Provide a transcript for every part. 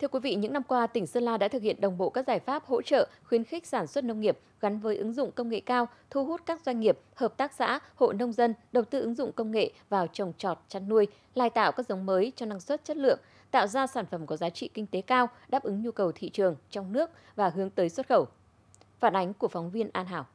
Thưa quý vị, những năm qua, tỉnh Sơn La đã thực hiện đồng bộ các giải pháp hỗ trợ, khuyến khích sản xuất nông nghiệp gắn với ứng dụng công nghệ cao, thu hút các doanh nghiệp, hợp tác xã, hộ nông dân đầu tư ứng dụng công nghệ vào trồng trọt, chăn nuôi, lai tạo các giống mới cho năng suất chất lượng, tạo ra sản phẩm có giá trị kinh tế cao, đáp ứng nhu cầu thị trường trong nước và hướng tới xuất khẩu. Phản ánh của phóng viên An Hảo.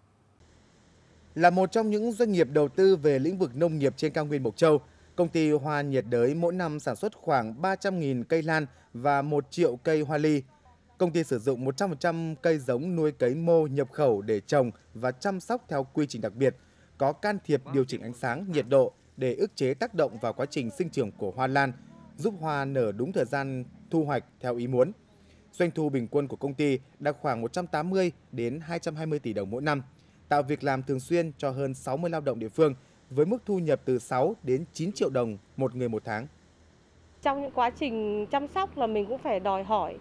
Là một trong những doanh nghiệp đầu tư về lĩnh vực nông nghiệp trên cao nguyên Mộc Châu, Công ty hoa nhiệt đới mỗi năm sản xuất khoảng 300.000 cây lan và 1 triệu cây hoa ly. Công ty sử dụng 100% cây giống nuôi cấy mô nhập khẩu để trồng và chăm sóc theo quy trình đặc biệt, có can thiệp điều chỉnh ánh sáng, nhiệt độ để ức chế tác động vào quá trình sinh trưởng của hoa lan, giúp hoa nở đúng thời gian thu hoạch theo ý muốn. Doanh thu bình quân của công ty đạt khoảng 180 đến 220 tỷ đồng mỗi năm, tạo việc làm thường xuyên cho hơn 60 lao động địa phương – với mức thu nhập từ 6 đến 9 triệu đồng một người một tháng. Trong những quá trình chăm sóc là mình cũng phải đòi hỏi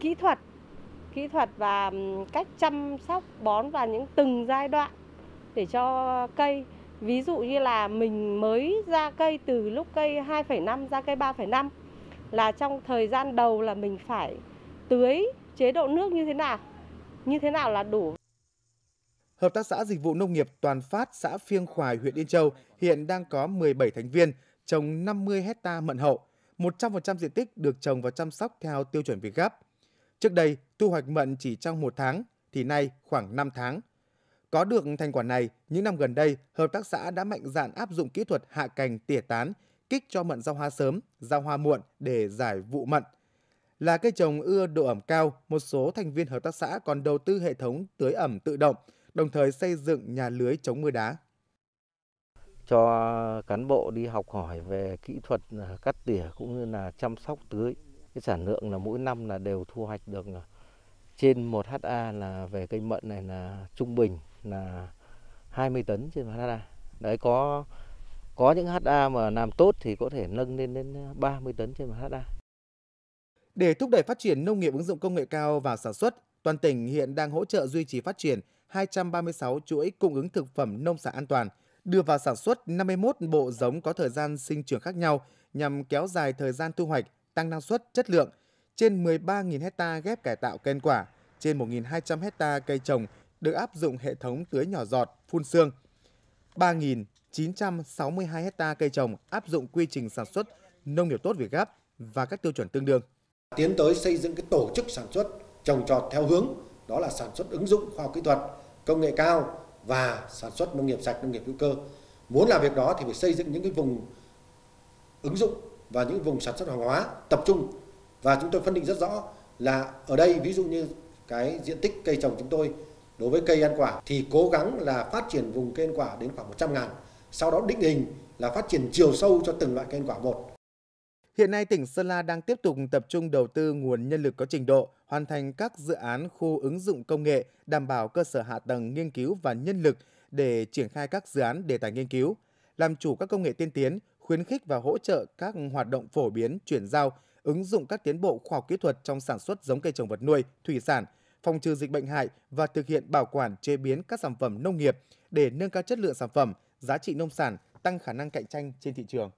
kỹ thuật, kỹ thuật và cách chăm sóc bón và những từng giai đoạn để cho cây. Ví dụ như là mình mới ra cây từ lúc cây 2,5 ra cây 3,5 là trong thời gian đầu là mình phải tưới chế độ nước như thế nào, như thế nào là đủ. Hợp tác xã Dịch vụ Nông nghiệp Toàn Phát xã Phiêng Khoài, huyện Yên Châu hiện đang có 17 thành viên, trồng 50 hecta mận hậu, 100% diện tích được trồng và chăm sóc theo tiêu chuẩn Việt Gáp. Trước đây, thu hoạch mận chỉ trong một tháng, thì nay khoảng 5 tháng. Có được thành quả này, những năm gần đây, hợp tác xã đã mạnh dạn áp dụng kỹ thuật hạ cành tỉa tán, kích cho mận ra hoa sớm, ra hoa muộn để giải vụ mận. Là cây trồng ưa độ ẩm cao, một số thành viên hợp tác xã còn đầu tư hệ thống tưới ẩm tự động – đồng thời xây dựng nhà lưới chống mưa đá. Cho cán bộ đi học hỏi về kỹ thuật à, cắt tỉa cũng như là chăm sóc tưới. Cái sản lượng là mỗi năm là đều thu hoạch được à, trên 1 ha là về cây mận này là trung bình là 20 tấn trên 1 ha. Đấy có có những HA mà làm tốt thì có thể nâng lên đến 30 tấn trên một HA. Để thúc đẩy phát triển nông nghiệp ứng dụng công nghệ cao vào sản xuất, Toàn tỉnh hiện đang hỗ trợ duy trì phát triển 236 chuỗi cung ứng thực phẩm nông sản an toàn, đưa vào sản xuất 51 bộ giống có thời gian sinh trưởng khác nhau nhằm kéo dài thời gian thu hoạch, tăng năng suất, chất lượng. Trên 13.000 hecta ghép cải tạo cây quả, trên 1.200 hecta cây trồng được áp dụng hệ thống tưới nhỏ giọt, phun xương. 3.962 hecta cây trồng áp dụng quy trình sản xuất nông nghiệp tốt Việt Gáp và các tiêu chuẩn tương đương. Tiến tới xây dựng cái tổ chức sản xuất trồng trọt theo hướng đó là sản xuất ứng dụng khoa học kỹ thuật, công nghệ cao và sản xuất nông nghiệp sạch, nông nghiệp hữu cơ. Muốn làm việc đó thì phải xây dựng những cái vùng ứng dụng và những vùng sản xuất hàng hóa tập trung và chúng tôi phân định rất rõ là ở đây ví dụ như cái diện tích cây trồng chúng tôi đối với cây ăn quả thì cố gắng là phát triển vùng cây ăn quả đến khoảng 100 ngàn sau đó định hình là phát triển chiều sâu cho từng loại cây ăn quả một Hiện nay, tỉnh Sơn La đang tiếp tục tập trung đầu tư nguồn nhân lực có trình độ, hoàn thành các dự án khu ứng dụng công nghệ, đảm bảo cơ sở hạ tầng nghiên cứu và nhân lực để triển khai các dự án đề tài nghiên cứu, làm chủ các công nghệ tiên tiến, khuyến khích và hỗ trợ các hoạt động phổ biến, chuyển giao, ứng dụng các tiến bộ khoa học kỹ thuật trong sản xuất giống cây trồng vật nuôi, thủy sản, phòng trừ dịch bệnh hại và thực hiện bảo quản chế biến các sản phẩm nông nghiệp để nâng cao chất lượng sản phẩm, giá trị nông sản, tăng khả năng cạnh tranh trên thị trường.